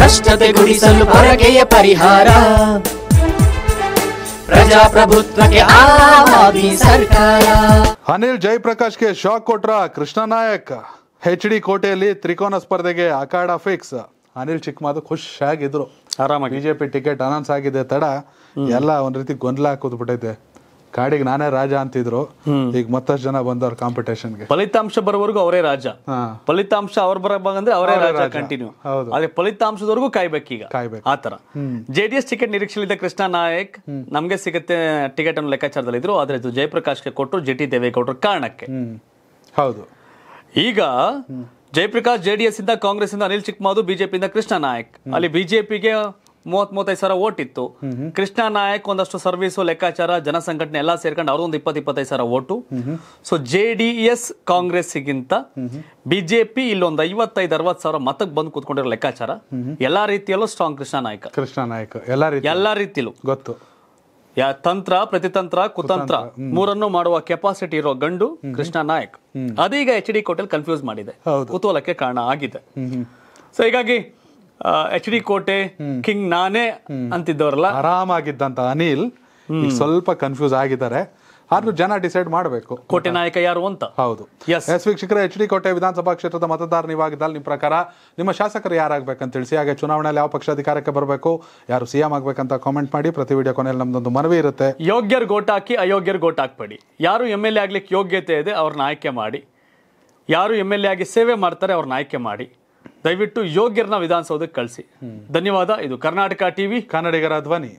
ಭ್ರಷ್ಟತೆ ಗುಡಿಸಲು ಹೊರಗೆಯ ಪರಿಹಾರ ಪ್ರಜಾಪ್ರಭುತ್ವಕ್ಕೆ ಆವಾದಿ ಸರ್ಕಾರ ಅನಿಲ್ ಜಯಪ್ರಕಾಶ್ಗೆ ಶಾಕ್ ಕೊಟ್ರ ಕೃಷ್ಣ ನಾಯಕ್ ಹೆಚ್ ಡಿ ಕೋಟೆಯಲ್ಲಿ ತ್ರಿಕೋನ ಸ್ಪರ್ಧೆಗೆ ಅಖಾಡ ಫಿಕ್ಸ್ ಅನಿಲ್ ಚಿಕ್ಕಮಾದು ಖುಷಿಯಾಗಿದ್ರು ಆರಾಮಾಗಿ ಬಿಜೆಪಿ ಟಿಕೆಟ್ ಅನೌನ್ಸ್ ಆಗಿದೆ ತಡ ಎಲ್ಲ ಒಂದ್ ರೀತಿ ಗೊಂದಲ ಹಾಕೋದ್ ಕಾಡಿಗೆ ನಾನೇ ರಾಜ ಅಂತಿದ್ರು ಈಗ ಮತ್ತಷ್ಟು ಜನ ಬಂದವ್ರ ಗೆ ಫಲಿತಾಂಶ ಬರೋವರೆಗೂ ಅವರೇ ರಾಜ ಫಲಿತಾಂಶ ಅವ್ರ ಬರಬಂದ್ರೆ ಅವರೇ ರಾಜ ಕಂಟಿನ್ಯೂ ಆದ್ರೆ ಫಲಿತಾಂಶದವರೆಗೂ ಈಗ ಕಾಯ್ಬೇಕು ಆತರ ಜೆಡಿಎಸ್ ಟಿಕೆಟ್ ನಿರೀಕ್ಷೆಲಿದ್ದ ಕೃಷ್ಣ ನಾಯಕ್ ನಮ್ಗೆ ಸಿಗುತ್ತೆ ಟಿಕೆಟ್ ಅನ್ನು ಲೆಕ್ಕಾಚಾರದಲ್ಲಿ ಇದ್ರು ಆದ್ರೆ ಇದು ಜಯಪ್ರಕಾಶ್ಗೆ ಕೊಟ್ಟರು ಜೆ ಟಿ ದೇವೇಗೌಡರ ಕಾರಣಕ್ಕೆ ಹೌದು ಈಗ ಜಯಪ್ರಕಾಶ್ ಜೆಡಿಎಸ್ ಇಂದ ಕಾಂಗ್ರೆಸ್ ಇಂದ ಅನಿಲ್ ಚಿಕ್ಮಾದು ಬಿಜೆಪಿಯಿಂದ ಕೃಷ್ಣ ನಾಯಕ್ ಅಲ್ಲಿ ಬಿಜೆಪಿಗೆ ಮೂವತ್ತ್ ಮೂವತ್ತೈದು ಸಾವಿರ ಓಟ್ ಇತ್ತು ಕೃಷ್ಣ ನಾಯಕ್ ಒಂದಷ್ಟು ಸರ್ವಿಸು ಲೆಕ್ಕಾಚಾರ ಜನಸಂಘಟನೆ ಎಲ್ಲ ಸೇರ್ಕೊಂಡು ಅವ್ರೊಂದು ಇಪ್ಪತ್ ಇಪ್ಪತ್ತೈದು ಸಾವಿರ vote so J D S ಕಾಂಗ್ರೆಸ್ಗಿಂತ ಬಿಜೆಪಿ ಇಲ್ಲೊಂದು ಐವತ್ತೈದು ಅರವತ್ತು ಸಾವಿರ ಮತಕ್ಕೆ ಬಂದು ಕೂತ್ಕೊಂಡಿರೋ ಲೆಕ್ಕಾಚಾರ ಎಲ್ಲಾ ರೀತಿಯಲ್ಲೂ ಸ್ಟ್ರಾಂಗ್ ಕೃಷ್ಣ ನಾಯಕ ಕೃಷ್ಣ ನಾಯಕ ಎಲ್ಲ ಎಲ್ಲಾ ರೀತಿಯಲ್ಲೂ ಗೊತ್ತು ಯಾ ತಂತ್ರ ಪ್ರತಿತಂತ್ರ ಕುತಂತ್ರ ಮೂರನ್ನು ಮಾಡುವ ಕೆಪಾಸಿಟಿ ಇರೋ ಗಂಡು ಕೃಷ್ಣ ನಾಯಕ್ ಅದೀಗ ಎಚ್ ಡಿ ಕೋಟೆಲ್ ಕನ್ಫ್ಯೂಸ್ ಮಾಡಿದೆ ಕುತೂಹಲಕ್ಕೆ ಕಾರಣ ಆಗಿದೆ ಸೊ ಹೀಗಾಗಿ ಎಚ್ ಡಿ ಕೋಟೆ ಕಿಂಗ್ ನಾನೇ ಅಂತಿದ್ದವರಲ್ಲ ಆರಾಮಾಗಿದ್ದಂತ ಅನಿಲ್ ಸ್ವಲ್ಪ ಕನ್ಫ್ಯೂಸ್ ಆಗಿದ್ದಾರೆ ಆದ್ರೂ ಜನ ಡಿಸೈಡ್ ಮಾಡಬೇಕು ಕೋಟೆ ನಾಯಕ ಯಾರು ಅಂತ ಹೌದು ಎಸ್ ವೀಕ್ಷಕರ ಎಚ್ ಡಿ ಕೋಟೆ ವಿಧಾನಸಭಾ ಕ್ಷೇತ್ರದ ಮತದಾರ ನೀವಾಗಿದ್ದಲ್ಲಿ ನಿಮ್ಮ ಪ್ರಕಾರ ನಿಮ್ಮ ಶಾಸಕರು ಅಂತ ತಿಳಿಸಿ ಹಾಗೆ ಚುನಾವಣೆಯಲ್ಲಿ ಯಾವ ಪಕ್ಷ ಅಧಿಕಾರಕ್ಕೆ ಬರಬೇಕು ಯಾರು ಸಿಎಂ ಆಗ್ಬೇಕಂತ ಕಾಮೆಂಟ್ ಮಾಡಿ ಪ್ರತಿ ವಿಡಿಯೋ ಕೊನೆಯಲ್ಲಿ ನಮ್ದೊಂದು ಮನವಿ ಇರುತ್ತೆ ಯೋಗ್ಯರ್ ಗೋಟ್ ಹಾಕಿ ಅಯೋಗ್ಯರ್ ಗೋಟ್ ಹಾಕ್ಬೇಡಿ ಯಾರು ಎಮ್ ಎಲ್ ಎ ಆಗ್ಲಿಕ್ಕೆ ಯೋಗ್ಯತೆ ಇದೆ ಅವ್ರನ್ನ ಆಯ್ಕೆ ಮಾಡಿ ಯಾರು ಎಮ್ ಎಲ್ ಎ ಆಗಿ ಸೇವೆ ಮಾಡ್ತಾರೆ ಅವ್ರನ್ನ ಆಯ್ಕೆ ಮಾಡಿ ದಯವಿಟ್ಟು ಯೋಗ್ಯರನ್ನ ವಿಧಾನಸೌಧಕ್ಕೆ ಕಳಿಸಿ ಧನ್ಯವಾದ ಇದು ಕರ್ನಾಟಕ ಟಿವಿ ಕನ್ನಡಿಗರ ಧ್ವನಿ